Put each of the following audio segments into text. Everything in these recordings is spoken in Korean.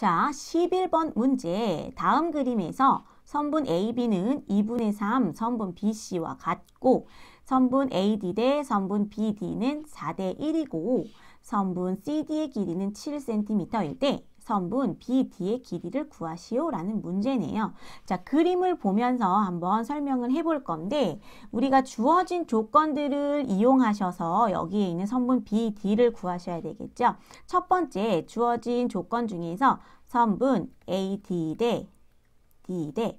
자, 11번 문제. 다음 그림에서 선분 AB는 2분의 3 선분 BC와 같고 선분 AD 대 선분 BD는 4대 1이고 선분 CD의 길이는 7cm일 때 선분 BD의 길이를 구하시오 라는 문제네요. 자, 그림을 보면서 한번 설명을 해볼 건데 우리가 주어진 조건들을 이용하셔서 여기에 있는 선분 BD를 구하셔야 되겠죠. 첫 번째 주어진 조건 중에서 선분 AD 대 D 대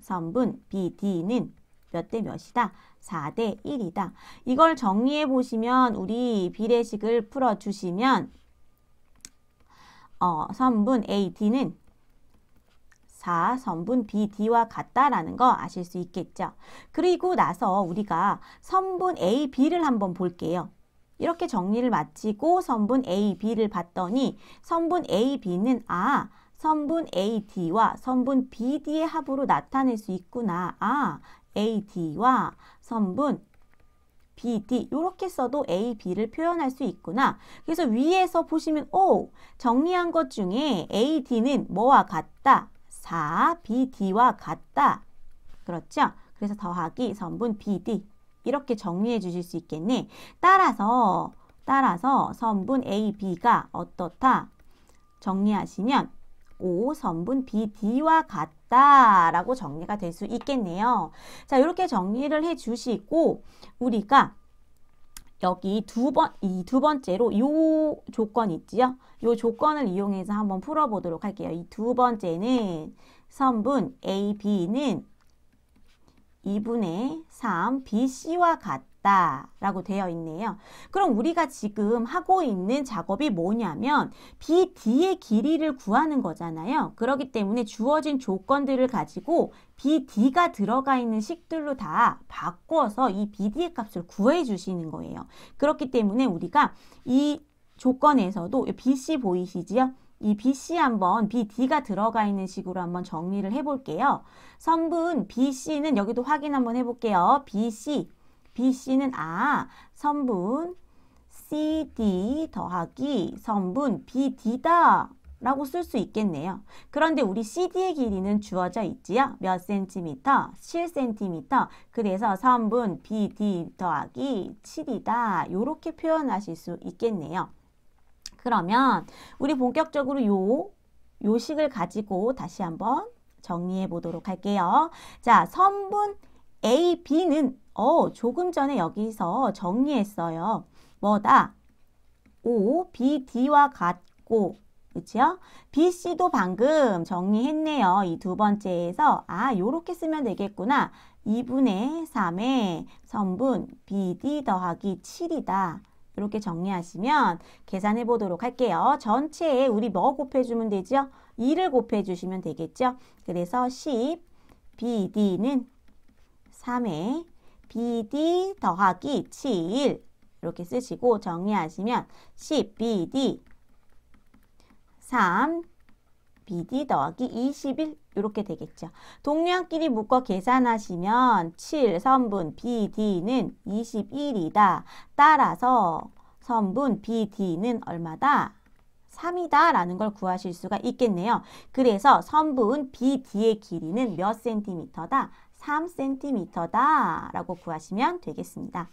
선분 BD는 몇 대 몇이다? 4 대 1이다. 이걸 정리해 보시면 우리 비례식을 풀어주시면 어, 선분 A, D는 4선분 B, D와 같다라는 거 아실 수 있겠죠. 그리고 나서 우리가 선분 A, B를 한번 볼게요. 이렇게 정리를 마치고 선분 A, B를 봤더니 선분 A, B는 아, 선분 AD와 선분 BD의 합으로 나타낼 수 있구나. 아, AD와 선분 B, D 이렇게 써도 A, B를 표현할 수 있구나. 그래서 위에서 보시면 오 정리한 것 중에 A, D는 뭐와 같다? 4, B, D와 같다. 그렇죠? 그래서 더하기 선분 B, D 이렇게 정리해 주실 수 있겠네. 따라서 따라서 선분 A, B가 어떻다? 정리하시면 5 선분 B, D와 같다. 있다 라고 정리가 될 수 있겠네요. 자 이렇게 정리를 해 주시고 우리가 여기 두 번, 이 두 번째로 요 조건 있지요? 요 조건을 이용해서 한번 풀어보도록 할게요. 이 두 번째는 선분 AB는 2분의 3 BC와 같다. 있다 라고 되어 있네요. 그럼 우리가 지금 하고 있는 작업이 뭐냐면 BD의 길이를 구하는 거잖아요. 그렇기 때문에 주어진 조건들을 가지고 BD가 들어가 있는 식들로 다 바꿔서 이 BD의 값을 구해 주시는 거예요. 그렇기 때문에 우리가 이 조건에서도 BC 보이시지요? 이 BC 한번 BD가 들어가 있는 식으로 한번 정리를 해볼게요. 성분 BC는 여기도 확인 한번 해볼게요. BC BC는 아, 선분 CD 더하기 선분 BD다 라고 쓸 수 있겠네요. 그런데 우리 CD의 길이는 주어져 있지요. 몇 센티미터? 7센티미터. 그래서 성분 BD 더하기 7이다. 이렇게 표현하실 수 있겠네요. 그러면 우리 본격적으로 요 요식을 가지고 다시 한번 정리해 보도록 할게요. 자, 성분 A, B는 어 조금 전에 여기서 정리했어요. 뭐다? O, B, D와 같고 그렇죠 BC도 방금 정리했네요. 이 두 번째에서 아 요렇게 쓰면 되겠구나. 2분의 3의 선분 BD 더하기 7이다. 이렇게 정리하시면 계산해 보도록 할게요. 전체에 우리 뭐 곱해주면 되죠? 2를 곱해주시면 되겠죠? 그래서 10, BD는 3에 BD 더하기 7 이렇게 쓰시고 정리하시면 10 BD 3 BD 더하기 21 이렇게 되겠죠. 동량끼리 묶어 계산하시면 7 선분 BD는 21이다. 따라서 선분 BD는 얼마다? 3이다 라는 걸 구하실 수가 있겠네요. 그래서 선분 BD의 길이는 몇 센티미터다? 3cm다 라고 구하시면 되겠습니다.